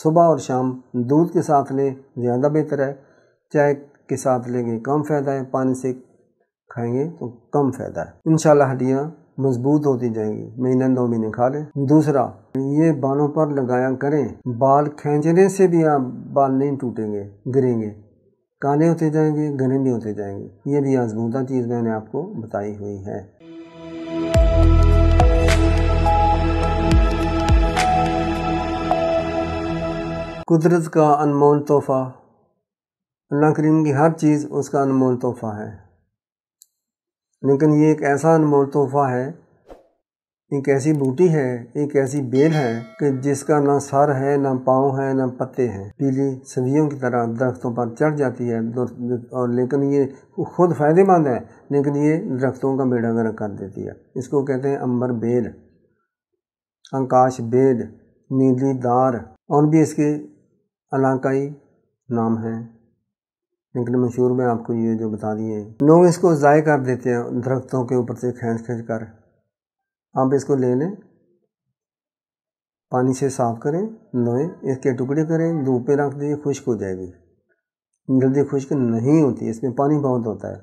सुबह और शाम दूध के साथ लें ज़्यादा बेहतर है चाय के साथ लेंगे कम फ़ायदा है पानी से खाएंगे तो कम फ़ायदा है इन हड्डियाँ मजबूत होती जाएंगी महीने दो महीने खा लें दूसरा ये बालों पर लगाया करें बाल खींचने से भी आप बाल नहीं टूटेंगे गिरेंगे काले होते जाएंगे घने भी होते जाएंगे ये भी आजमूदा चीज़ मैंने आपको बताई हुई है कुदरत का अनमोल तोहफ़ा अल्लाह करीम की हर चीज़ उसका अनमोल तोहफ़ा है लेकिन ये एक ऐसा अनमोल तोहफ़ा है एक ऐसी बूटी है एक ऐसी बेल है कि जिसका ना सर है ना पाँव है ना पत्ते हैं पीली सब्जियों की तरह दरख्तों पर चढ़ जाती है और लेकिन ये खुद फ़ायदेमंद है लेकिन ये दरख्तों का बेड़ा गर्क कर देती है इसको कहते हैं अंबर बेल आकाश बेल नीली दार और भी इसके अलाकाई नाम है लेकिन मशहूर में आपको ये जो बता दिए लोग इसको ज़ाय कर देते हैं दरख्तों के ऊपर से खींच खींच कर आप इसको ले लें पानी से साफ करें धोएं इसके टुकड़े करें धूप में रख दीजिए खुश्क हो जाएगी जल्दी खुश्क नहीं होती इसमें पानी बहुत होता है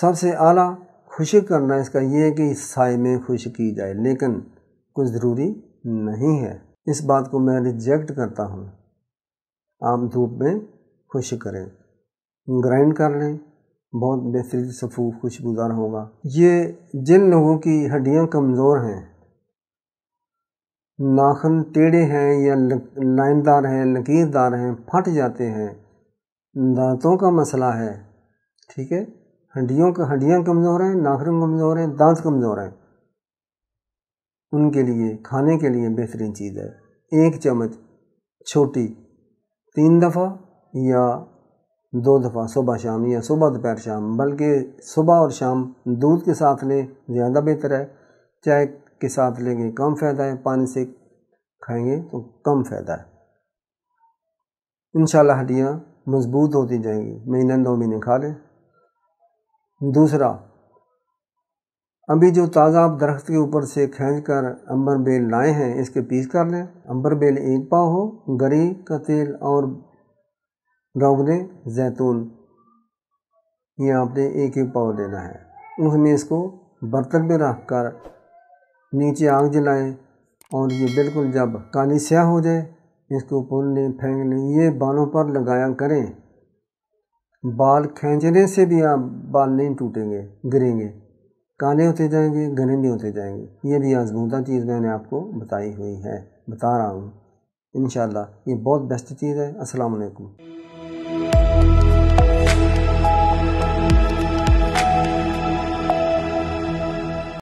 सबसे आला खुश करना इसका ये है कि साय में खुश की जाए लेकिन कुछ ज़रूरी नहीं है इस बात को मैं रिजेक्ट करता हूँ आप धूप में खुश करें ग्राइंड कर लें बहुत बेहतरीन सफ़ू खुशबूदार होगा ये जिन लोगों की हड्डियाँ कमज़ोर हैं नाखन टेढ़े हैं या लाइनदार हैं लकीरदार हैं फट जाते हैं दांतों का मसला है ठीक है हड्डियों का हड्डियाँ कमज़ोर हैं नाखन कमज़ोर हैं दांत कमज़ोर हैं उनके लिए खाने के लिए बेहतरीन चीज़ है एक चम्मच छोटी तीन दफ़ा या दो दफ़ा सुबह शाम या सुबह दोपहर शाम बल्कि सुबह और शाम दूध के साथ लें ज़्यादा बेहतर है चाय के साथ लेंगे कम फ़ायदा है पानी से खाएंगे तो कम फ़ायदा है इन हड्डियां मजबूत होती जाएंगी महीने दो महीने खा लें दूसरा अभी जो ताज़ा आप दरख्त के ऊपर से खींच कर अम्बर बेल लाए हैं इसके पीस कर लें अम्बर बेल एक पाव हो गरी का तेल और रोगने जैतून ये आपने एक एक पाव लेना है उसमें इसको बर्तन में रख कर नीचे आग जलाएं और ये बिल्कुल जब काली स्याह हो जाए इसको पुल लें फेंक लें ये बालों पर लगाया करें बाल खींचने से भी आप बाल नहीं टूटेंगे गिरेंगे काले होते जाएंगे घने भी होते जाएंगे ये भी आजमूदा चीज़ मैंने आपको बताई हुई है बता रहा हूँ इन ये बहुत बेस्ट चीज़ है असलकम